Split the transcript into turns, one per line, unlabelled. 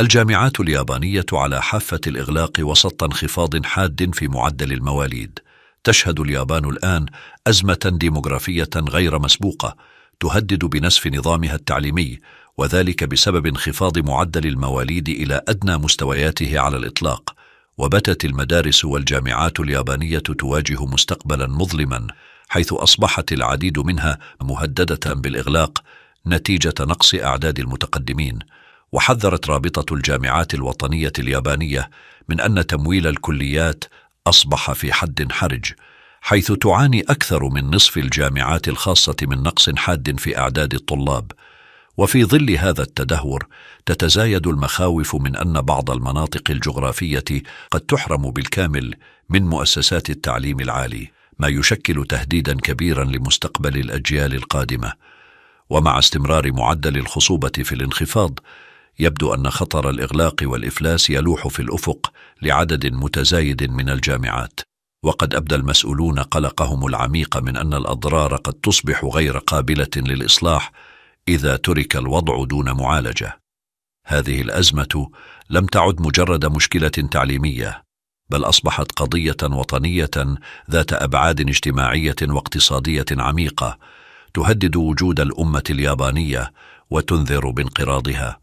الجامعات اليابانية على حافة الإغلاق وسط انخفاض حاد في معدل المواليد تشهد اليابان الآن أزمة ديموغرافية غير مسبوقة تهدد بنسف نظامها التعليمي وذلك بسبب انخفاض معدل المواليد إلى أدنى مستوياته على الإطلاق وبتت المدارس والجامعات اليابانية تواجه مستقبلا مظلما حيث أصبحت العديد منها مهددة بالإغلاق نتيجة نقص أعداد المتقدمين وحذرت رابطة الجامعات الوطنية اليابانية من أن تمويل الكليات أصبح في حد حرج حيث تعاني أكثر من نصف الجامعات الخاصة من نقص حاد في أعداد الطلاب وفي ظل هذا التدهور تتزايد المخاوف من أن بعض المناطق الجغرافية قد تحرم بالكامل من مؤسسات التعليم العالي ما يشكل تهديدا كبيرا لمستقبل الأجيال القادمة ومع استمرار معدل الخصوبة في الانخفاض يبدو أن خطر الإغلاق والإفلاس يلوح في الأفق لعدد متزايد من الجامعات وقد أبدى المسؤولون قلقهم العميق من أن الأضرار قد تصبح غير قابلة للإصلاح إذا ترك الوضع دون معالجة هذه الأزمة لم تعد مجرد مشكلة تعليمية بل أصبحت قضية وطنية ذات أبعاد اجتماعية واقتصادية عميقة تهدد وجود الأمة اليابانية وتنذر بانقراضها